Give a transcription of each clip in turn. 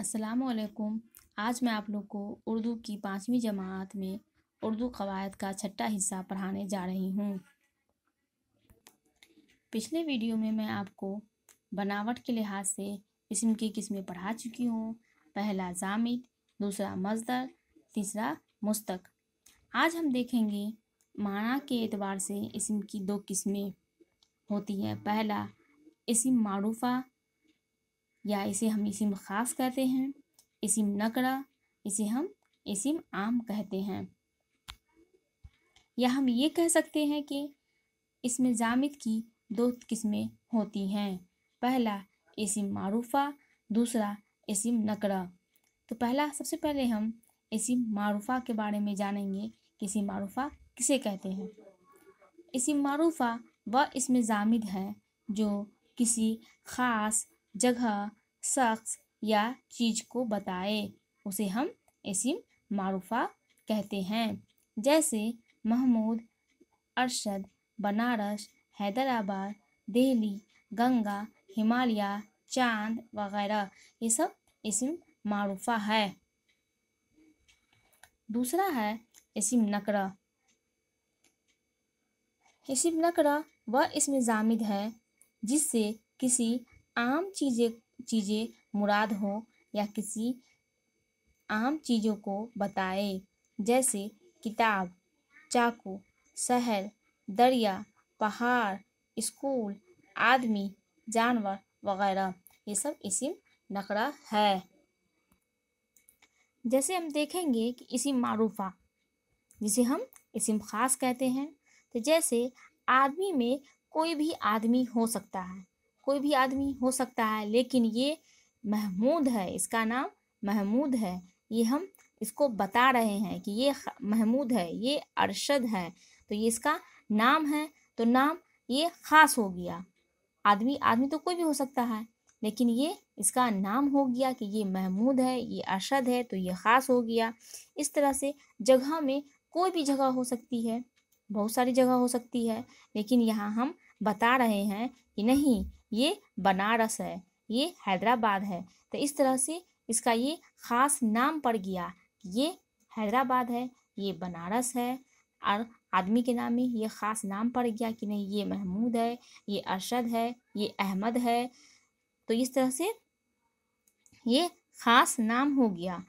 असलकुम आज मैं आप लोग को उर्दू की पाँचवीं जमात में उर्दू कवायद का छठा हिस्सा पढ़ाने जा रही हूँ पिछले वीडियो में मैं आपको बनावट के लिहाज से इसम की किस्में पढ़ा चुकी हूँ पहला जामिद दूसरा मजदर तीसरा मुस्तक आज हम देखेंगे माना के एतबार से इसम की दो किस्में होती हैं पहला इसम मारूफ़ा या इसे हम इसीम ख़ास कहते हैं इसीम नकड़ा इसे हम इसम आम कहते हैं या हम ये कह सकते हैं कि इसमें जामिद की दो किस्में होती हैं पहला इसम मारूफ़ा दूसरा इसीम नकड़ा तो पहला सबसे पहले हम इसी मारूफ़ा के बारे में जानेंगे कि इसी मारूफ़ा किसे कहते हैं इसी मारूफ़ा वह इसमें जामिद है जो किसी ख़ास जगह शख्स या चीज़ को बताए उसे हम इसम मारूफा कहते हैं जैसे महमूद अरशद बनारस हैदराबाद दिल्ली गंगा हिमालय चांद वगैरह ये सब इसम मारूफा है दूसरा है इसम नकरा इसम नकरा वह इसमें जामिद है जिससे किसी आम चीज़ चीज़ें मुराद हो या किसी आम चीज़ों को बताए जैसे किताब चाकू शहर दरिया पहाड़ स्कूल आदमी जानवर वगैरह ये सब इसी नकरा है जैसे हम देखेंगे कि इसी मारूफा जिसे हम इसम ख़ास कहते हैं तो जैसे आदमी में कोई भी आदमी हो सकता है कोई भी आदमी हो सकता है लेकिन ये महमूद है इसका नाम महमूद है ये हम इसको बता रहे हैं कि ये महमूद है ये अरशद है तो ये इसका नाम है तो नाम ये ख़ास हो गया आदमी आदमी तो कोई भी हो सकता है लेकिन ये इसका नाम हो गया कि ये महमूद है ये अरशद है तो ये ख़ास हो गया इस तरह से जगह में कोई भी जगह हो सकती है बहुत सारी जगह हो सकती है लेकिन यहाँ हम बता रहे हैं कि नहीं ये बनारस है ये हैदराबाद है तो इस तरह से इसका ये ख़ास नाम पड़ गया ये हैदराबाद है ये बनारस है और आदमी के नाम में ये ख़ास नाम पड़ गया कि नहीं ये महमूद है ये अरशद है ये अहमद है तो इस तरह से ये ख़ास नाम हो गया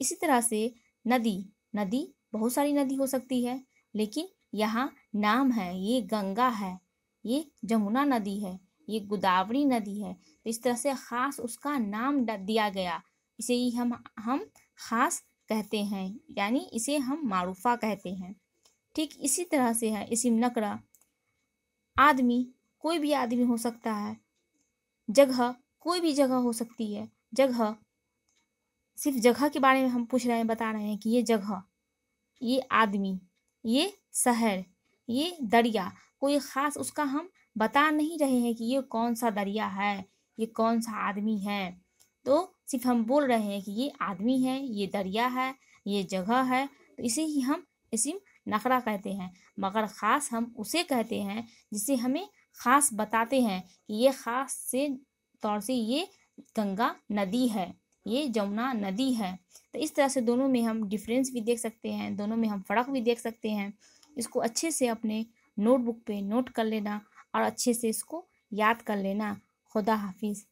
इसी तरह से नदी नदी बहुत सारी नदी हो सकती है लेकिन यहाँ नाम है ये गंगा है ये जमुना नदी है ये गोदावरी नदी है तो इस तरह से खास उसका नाम दिया गया इसे ही हम हम खास कहते हैं यानी इसे हम मारूफा कहते हैं ठीक इसी तरह से है इसी नकरा आदमी कोई भी आदमी हो सकता है जगह कोई भी जगह हो सकती है जगह सिर्फ जगह के बारे में हम पूछ रहे हैं बता रहे हैं कि ये जगह ये आदमी ये शहर ये दरिया कोई ख़ास उसका हम बता नहीं रहे हैं कि ये कौन सा दरिया है ये कौन सा आदमी है तो सिर्फ हम बोल रहे हैं कि ये आदमी है ये दरिया है ये जगह है तो इसे ही हम इसी नखरा कहते हैं मगर ख़ास हम उसे कहते हैं जिसे हमें ख़ास बताते हैं कि ये ख़ास से तौर से ये गंगा नदी है ये जमुना नदी है तो इस तरह से दोनों में हम डिफरेंस भी देख सकते हैं दोनों में हम फ़र्क भी देख सकते हैं इसको अच्छे से अपने नोटबुक पे नोट कर लेना और अच्छे से इसको याद कर लेना खुदा हाफिज़